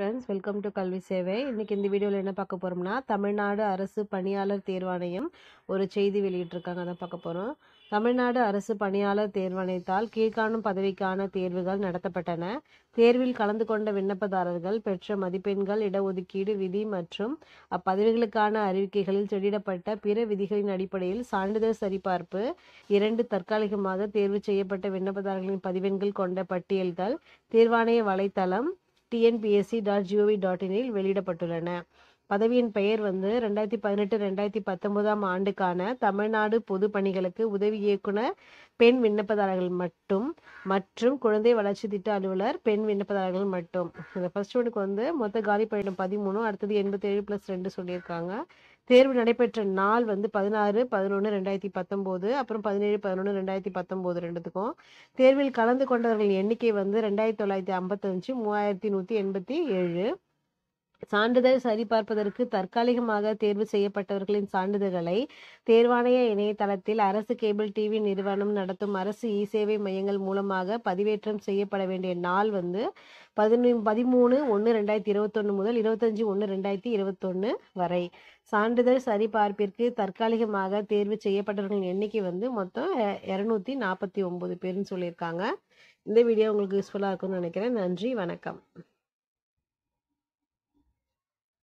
friends welcome to கல்வி சேவை இன்றைக்கி இந்த வீடியோவில் என்ன பார்க்க போகிறோம்னா தமிழ்நாடு அரசு பணியாளர் தேர்வாணையம் ஒரு செய்தி வெளியிட்டிருக்காங்க அதை பார்க்க போகிறோம் தமிழ்நாடு அரசு பணியாளர் தேர்வாணையத்தால் கீழ்காணும் பதவிக்கான தேர்வுகள் நடத்தப்பட்டன தேர்வில் கலந்து கொண்ட விண்ணப்பதாரர்கள் பெற்ற மதிப்பெண்கள் இடஒதுக்கீடு விதி மற்றும் அப்பதவிகளுக்கான அறிவிக்கைகளில் செடியிடப்பட்ட பிற விதிகளின் அடிப்படையில் சான்றிதழ் சரிபார்ப்பு இரண்டு தற்காலிகமாக தேர்வு செய்யப்பட்ட விண்ணப்பதாரர்களின் பதிவெண்கள் கொண்ட பட்டியல்கள் தேர்வாணைய வலைத்தளம் டிஎன்பிஎஸ்சி டாட் ஜிஓவி டாட் இனில் வெளியிடப்பட்டுள்ளன பதவியின் பெயர் வந்து ரெண்டாயிரத்தி பதினெட்டு ரெண்டாயிரத்தி பத்தொன்பதாம் ஆண்டுக்கான தமிழ்நாடு பொது பணிகளுக்கு உதவி இயக்குனர் பெண் விண்ணப்பதாரர்கள் மட்டும் மற்றும் குழந்தை வளர்ச்சி திட்ட அலுவலர் பெண் விண்ணப்பதாரர்கள் மட்டும் இந்த ஃபர்ஸ்ட் ஒனுக்கு வந்து மொத்த காலி பயணம் பதிமூணு அடுத்தது எண்பத்தேழு ப்ளஸ் ரெண்டு சொல்லியிருக்காங்க தேர்வு நடைபெற்ற நாள் வந்து பதினாறு பதினொன்று ரெண்டாயிரத்தி பத்தொம்போது அப்புறம் பதினேழு பதினொன்று ரெண்டாயிரத்தி பத்தொம்போது ரெண்டுத்துக்கும் தேர்வில் கலந்து கொண்டவர்களின் எண்ணிக்கை வந்து ரெண்டாயிரத்தி தொள்ளாயிரத்தி ஐம்பத்தஞ்சு மூவாயிரத்தி நூற்றி எண்பத்தி ஏழு சான்றிதழ் சரிபார்ப்பதற்கு தற்காலிகமாக தேர்வு செய்யப்பட்டவர்களின் சான்றிதழ்களை தேர்வாணைய இணையதளத்தில் அரசு கேபிள் டிவி நிறுவனம் நடத்தும் அரசு இ சேவை மையங்கள் மூலமாக பதிவேற்றம் செய்யப்பட வேண்டிய நாள் வந்து பதினொன்று பதிமூணு ஒன்று ரெண்டாயிரத்தி இருபத்தொன்று முதல் இருபத்தஞ்சி ஒன்று ரெண்டாயிரத்தி இருபத்தொன்று வரை சான்றிதழ் சரிபார்ப்பிற்கு தற்காலிகமாக தேர்வு செய்யப்பட்டவர்களின் எண்ணிக்கை வந்து மொத்தம் இரநூத்தி நாற்பத்தி ஒம்பது பேர்னு சொல்லியிருக்காங்க இந்த வீடியோ உங்களுக்கு யூஸ்ஃபுல்லாக இருக்கும்னு நினைக்கிறேன் நன்றி வணக்கம்